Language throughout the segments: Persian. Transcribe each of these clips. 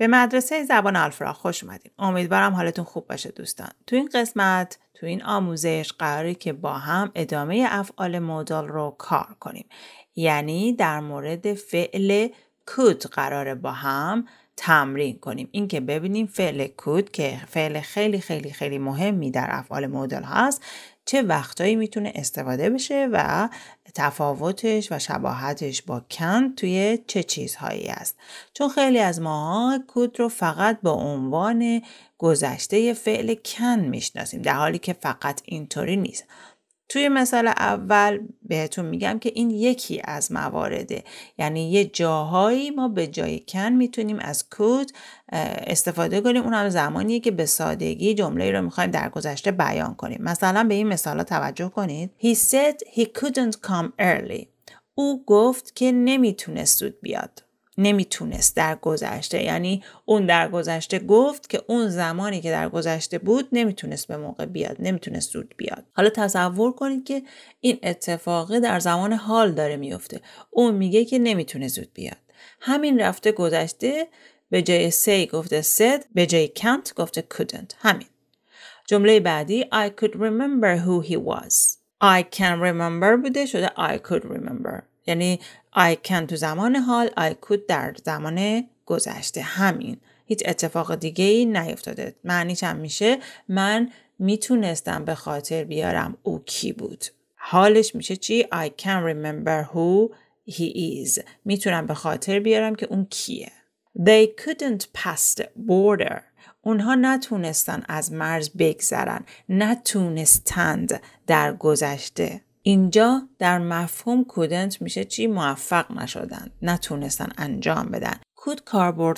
به مدرسه زبان آلفرا خوش اومدین. امیدوارم حالتون خوب باشه دوستان. تو این قسمت، تو این آموزش قراری که با هم ادامه افعال مودال رو کار کنیم. یعنی در مورد فعل کود قراره با هم تمرین کنیم اینکه ببینیم فعل کود که فعل خیلی خیلی خیلی مهمی در افعال مدل هست چه وقتایی میتونه استفاده بشه و تفاوتش و شباهتش با کن توی چه چیزهایی است چون خیلی از ماها کود رو فقط به عنوان گذشته فعل کن میشناسیم در حالی که فقط اینطوری نیست توی مثال اول بهتون میگم که این یکی از موارده یعنی یه جاهایی ما به جای کن میتونیم از کود استفاده کنیم اون هم زمانیه که به سادگی جمله رو میخوایم در گذشته بیان کنیم مثلا به این مثال توجه کنید He said he couldn't come early او گفت که نمیتونست سود بیاد نمیتونست در گذشته یعنی اون در گذشته گفت که اون زمانی که در گذشته بود نمیتونست به موقع بیاد نمیتونست زود بیاد حالا تصور کنید که این اتفاقه در زمان حال داره میفته اون میگه که نمیتونه زود بیاد همین رفته گذشته به جای سی گفته said به جای کانت گفته couldn't همین جمله بعدی I could remember who he was I can remember بوده شده I could remember یعنی I can تو زمان حال I could در زمان گذشته همین هیچ اتفاق دیگه ای نیفتاده معنیش هم میشه من میتونستم به خاطر بیارم او کی بود حالش میشه چی I can remember who he is میتونم به خاطر بیارم که اون کیه They couldn't pass the border اونها نتونستن از مرز بگذرن نتونستند در گذشته اینجا در مفهوم کودنت میشه چی موفق نشدن نتونستن انجام بدن کود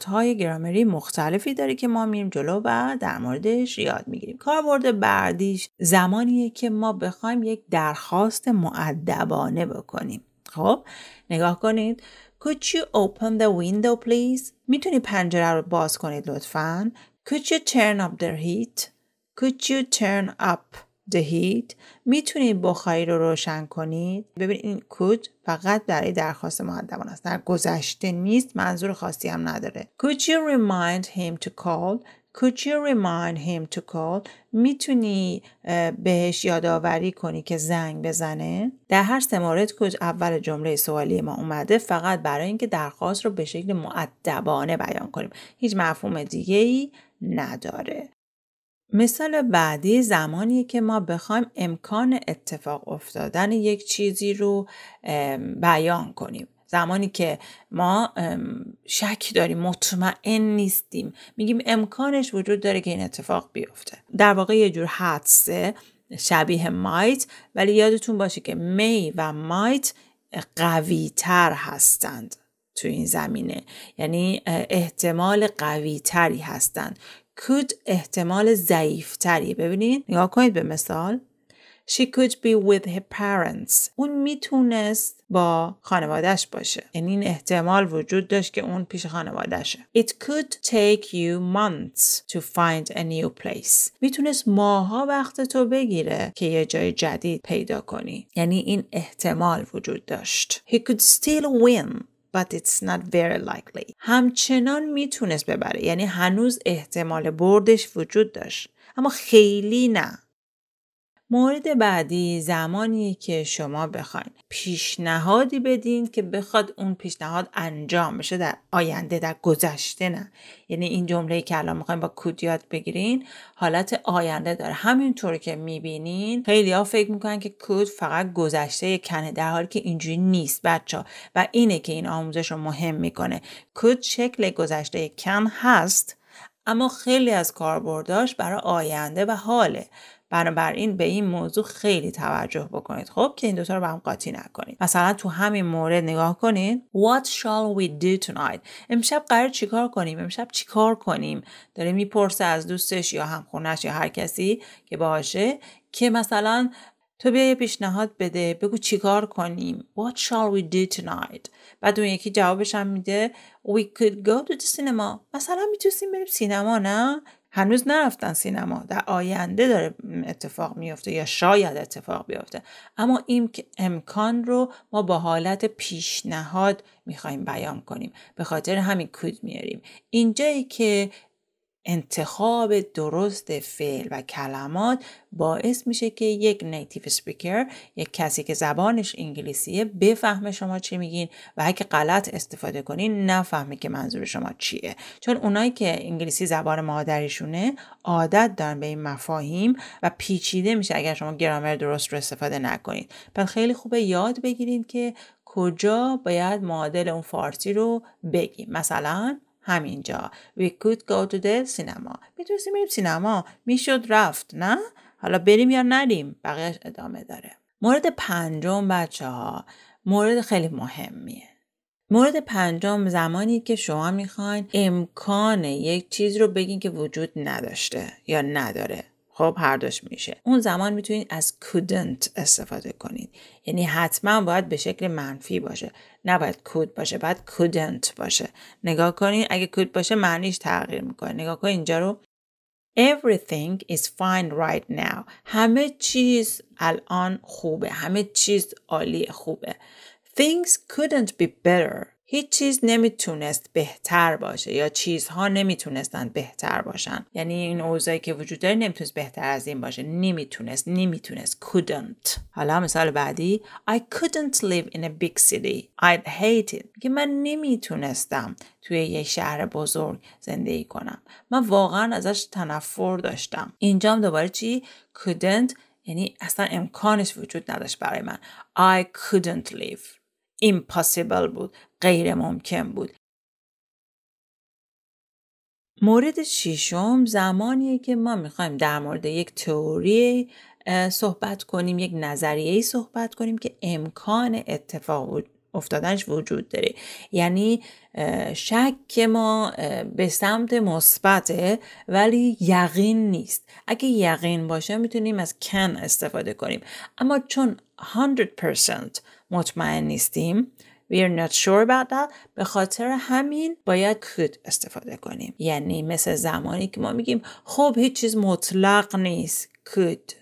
های گرامری مختلفی داره که ما میریم جلو و در موردش یاد میگیریم کاربرد بعدیش زمانیه که ما بخوایم یک درخواست معدبانه بکنیم خب نگاه کنید Could you open the window please? میتونی پنجره رو باز کنید لطفا Could you turn up the heat? Could you turn up دهید میتونید بخاری رو روشن کنید ببینید این کود فقط برای درخواست مقدمان است در گذشته نیست منظور خاصی هم نداره could you remind him to call could you remind him to call میتونی بهش یادآوری کنی که زنگ بزنه در هر سه مورد که اول جمله سوالی ما اومده فقط برای اینکه درخواست رو به شکل معدبانه بیان کنیم هیچ مفهوم دیگه ای نداره مثال بعدی زمانی که ما بخوایم امکان اتفاق افتادن یک چیزی رو بیان کنیم زمانی که ما شک داریم مطمئن نیستیم میگیم امکانش وجود داره که این اتفاق بیفته در واقع یه جور حدسه شبیه مایت ولی یادتون باشه که می و مایت قوی تر هستند تو این زمینه یعنی احتمال قوی تری هستند could احتمال تری ببینید نگاه کنید به مثال She could be with her parents. اون میتونست با خانوادهش باشه. یعنی این احتمال وجود داشت که اون پیش خانوادهشه. It could take you months to find a new place. میتونست ماها وقت تو بگیره که یه جای جدید پیدا کنی. یعنی این احتمال وجود داشت. He could still win. but it's not very likely. همچنان میتونست ببره یعنی هنوز احتمال بردش وجود داشت اما خیلی نه مورد بعدی زمانی که شما بخواین پیشنهادی بدین که بخواد اون پیشنهاد انجام بشه در آینده در گذشته نه یعنی این جمله که الان میخوایم با کود یاد بگیرین حالت آینده داره همینطور که میبینین خیلی ها فکر میکنن که کود فقط گذشته کنه در حالی که اینجوری نیست بچه و اینه که این آموزش رو مهم میکنه کود شکل گذشته کن هست اما خیلی از کاربرداش برای آینده و حاله بنابراین به این موضوع خیلی توجه بکنید خب که این دوتا رو به هم قاطی نکنید مثلا تو همین مورد نگاه کنید What shall we do tonight امشب قرار چیکار کنیم امشب چیکار کنیم داره میپرسه از دوستش یا همخونش یا هر کسی که باشه که مثلا تو بیا پیشنهاد بده بگو چیکار کنیم What shall we do tonight بعد اون یکی جوابش هم میده We could go to the cinema مثلا میتونستیم بریم سینما نه هنوز نرفتن سینما در آینده داره اتفاق میفته یا شاید اتفاق بیفته اما این امکان رو ما با حالت پیشنهاد میخوایم بیان کنیم به خاطر همین کود میاریم اینجایی که انتخاب درست فعل و کلمات باعث میشه که یک نیتیو سپیکر یک کسی که زبانش انگلیسیه بفهمه شما چی میگین و اگه غلط استفاده کنین نفهمه که منظور شما چیه چون اونایی که انگلیسی زبان مادریشونه عادت دارن به این مفاهیم و پیچیده میشه اگر شما گرامر درست رو استفاده نکنید پس خیلی خوبه یاد بگیرید که کجا باید معادل اون فارسی رو بگیم مثلا همینجا we could go to the cinema میتونستیم بریم سینما میشد رفت نه حالا بریم یا نریم بقیهش ادامه داره مورد پنجم بچه ها مورد خیلی مهمیه مورد پنجم زمانی که شما میخواین امکان یک چیز رو بگین که وجود نداشته یا نداره خب هر میشه اون زمان میتونید از couldn't استفاده کنید یعنی حتما باید به شکل منفی باشه باید could باشه باید couldn't باشه نگاه کنید اگه could باشه معنیش تغییر میکنه نگاه کنید اینجا رو Everything is fine right now. همه چیز الان خوبه. همه چیز عالی خوبه. Things couldn't be better هیچ چیز نمیتونست بهتر باشه یا چیزها نمیتونستن بهتر باشن یعنی این اوضاعی که وجود داره نمیتونست بهتر از این باشه نمیتونست نمیتونست couldn't حالا مثال بعدی I couldn't live in a big city I'd hate it که من نمیتونستم توی یک شهر بزرگ زندگی کنم من واقعا ازش تنفر داشتم اینجام دوباره چی couldn't یعنی اصلا امکانش وجود نداشت برای من I couldn't live impossible بود غیر ممکن بود. مورد ششم زمانیه که ما میخوایم در مورد یک تئوری صحبت کنیم یک نظریه صحبت کنیم که امکان اتفاق افتادنش وجود داره یعنی شک ما به سمت مثبته ولی یقین نیست اگه یقین باشه میتونیم از کن استفاده کنیم اما چون 100% مطمئن نیستیم are not sure about that به خاطر همین باید could استفاده کنیم یعنی مثل زمانی که ما میگیم خب هیچ چیز مطلق نیست could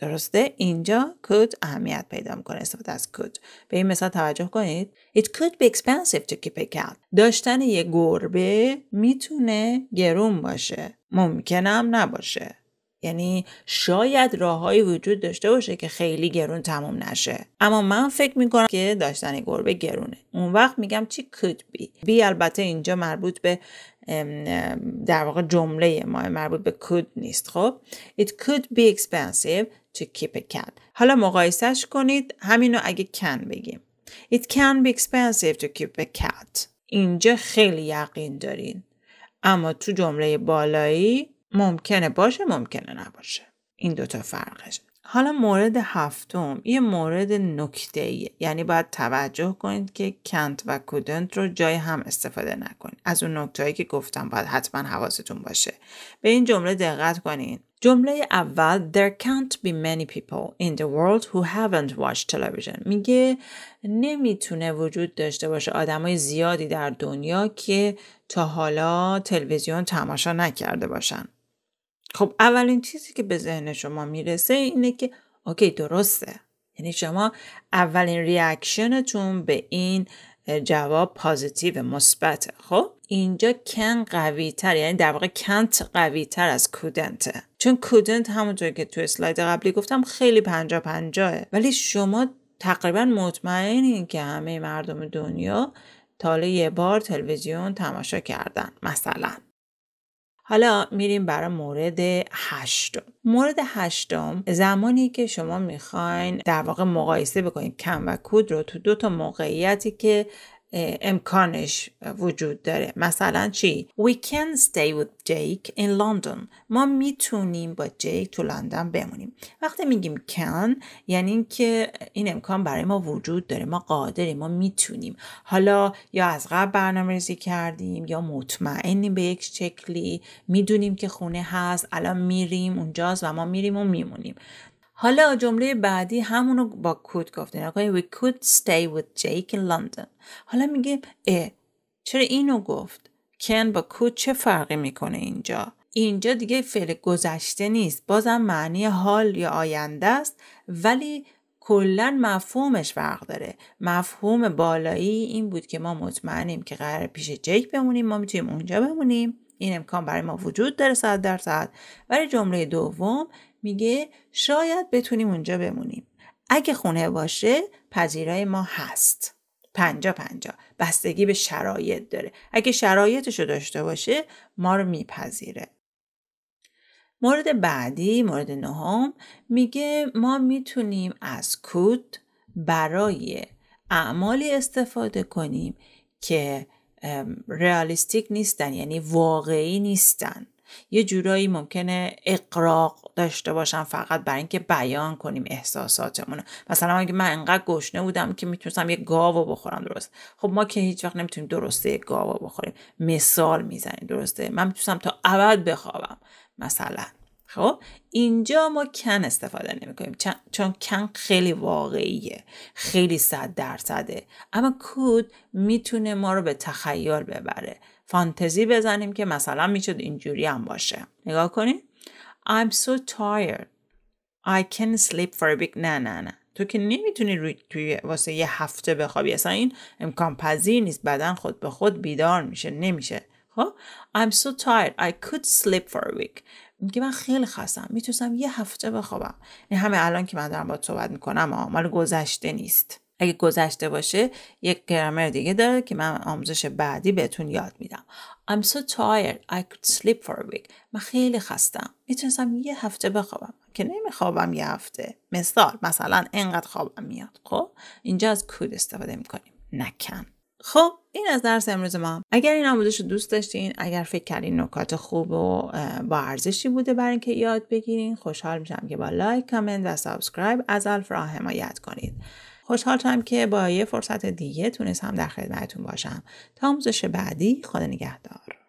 درسته اینجا could اهمیت پیدا میکنه استفاده از could به این مثال توجه کنید It could be expensive to keep a cat داشتن یه گربه میتونه گرون باشه ممکنم نباشه یعنی شاید راههایی وجود داشته باشه که خیلی گرون تموم نشه اما من فکر میکنم که داشتن گربه گرونه اون وقت میگم چی could be بی البته اینجا مربوط به در واقع جمله ما مربوط به could نیست خب it could be expensive to keep a cat حالا مقایسهش کنید همینو اگه can بگیم It can be expensive to keep a cat. اینجا خیلی یقین دارین. اما تو جمله بالایی ممکنه باشه ممکنه نباشه این دوتا فرقش حالا مورد هفتم یه مورد نکته ایه. یعنی باید توجه کنید که کنت و کودنت رو جای هم استفاده نکنید از اون هایی که گفتم باید حتما حواستون باشه به این جمله دقت کنید جمله اول There can't be many people in the world who haven't watched television میگه نمیتونه وجود داشته باشه آدمای زیادی در دنیا که تا حالا تلویزیون تماشا نکرده باشن خب اولین چیزی که به ذهن شما میرسه اینه که اوکی درسته یعنی شما اولین ریاکشنتون به این جواب پازیتیو مثبته خب اینجا کن قوی تر یعنی در واقع کنت قوی تر از کودنت چون کودنت همونطور که تو اسلاید قبلی گفتم خیلی پنجا پنجاه. ولی شما تقریبا مطمئنین که همه مردم دنیا تا یه بار تلویزیون تماشا کردن مثلا حالا میریم برای مورد هشتم مورد هشتم زمانی که شما میخواین در واقع مقایسه بکنید کم و کود رو تو دو تا موقعیتی که امکانش وجود داره مثلا چی we can stay with Jake in London ما میتونیم با جیک تو لندن بمونیم وقتی میگیم can یعنی اینکه این امکان برای ما وجود داره ما قادریم ما میتونیم حالا یا از قبل برنامه ریزی کردیم یا مطمئنیم به یک شکلی میدونیم که خونه هست الان میریم اونجاست و ما میریم و میمونیم حالا جمله بعدی همونو با کود گفتین آقای we could stay with Jake in London حالا میگه اه چرا اینو گفت کن با کود چه فرقی میکنه اینجا اینجا دیگه فعل گذشته نیست بازم معنی حال یا آینده است ولی کلا مفهومش فرق داره مفهوم بالایی این بود که ما مطمئنیم که قرار پیش جیک بمونیم ما میتونیم اونجا بمونیم این امکان برای ما وجود داره صد ساعت. ولی جمله دوم میگه شاید بتونیم اونجا بمونیم اگه خونه باشه پذیرای ما هست پنجا پنجا بستگی به شرایط داره اگه شرایطش رو داشته باشه ما رو میپذیره مورد بعدی مورد نهم میگه ما میتونیم از کود برای اعمالی استفاده کنیم که ریالیستیک نیستن یعنی واقعی نیستن یه جورایی ممکنه اقراق داشته باشم فقط برای اینکه بیان کنیم احساساتمون مثلا اگه من انقدر گشنه بودم که میتونستم یه گاو بخورم درست خب ما که هیچ وقت نمیتونیم درسته یه گاو بخوریم مثال میزنیم درسته من میتونستم تا ابد بخوابم مثلا خب اینجا ما کن استفاده نمی کنیم چون کن خیلی واقعیه خیلی صد درصده اما کود میتونه ما رو به تخیل ببره فانتزی بزنیم که مثلا میشد اینجوری هم باشه نگاه کنیم I'm so tired I can sleep for a big نه نه نه تو که نمیتونی روی توی واسه یه هفته بخوابی اصلا این امکان پذیر نیست بدن خود به خود بیدار میشه نمیشه خب I'm so tired I could sleep for a week میگه من خیلی خستم میتونستم یه هفته بخوابم این همه الان که من دارم با صحبت میکنم مال گذشته نیست اگه گذشته باشه یک گرامر دیگه داره که من آموزش بعدی بهتون یاد میدم I'm so tired I could sleep for a week من خیلی خستم میتونستم یه هفته بخوابم که نمیخوابم یه هفته مثال مثلا انقدر خوابم میاد خب اینجا از کود استفاده میکنیم نکن خب این از درس امروز ما اگر این آموزش رو دوست داشتین اگر فکر کردین نکات خوب و با ارزشی بوده برای اینکه یاد بگیرین خوشحال میشم که با لایک کامنت و سابسکرایب از را حمایت کنید خوشحال شدم که با یه فرصت دیگه تونستم در خدمتتون باشم تا آموزش بعدی خدا نگهدار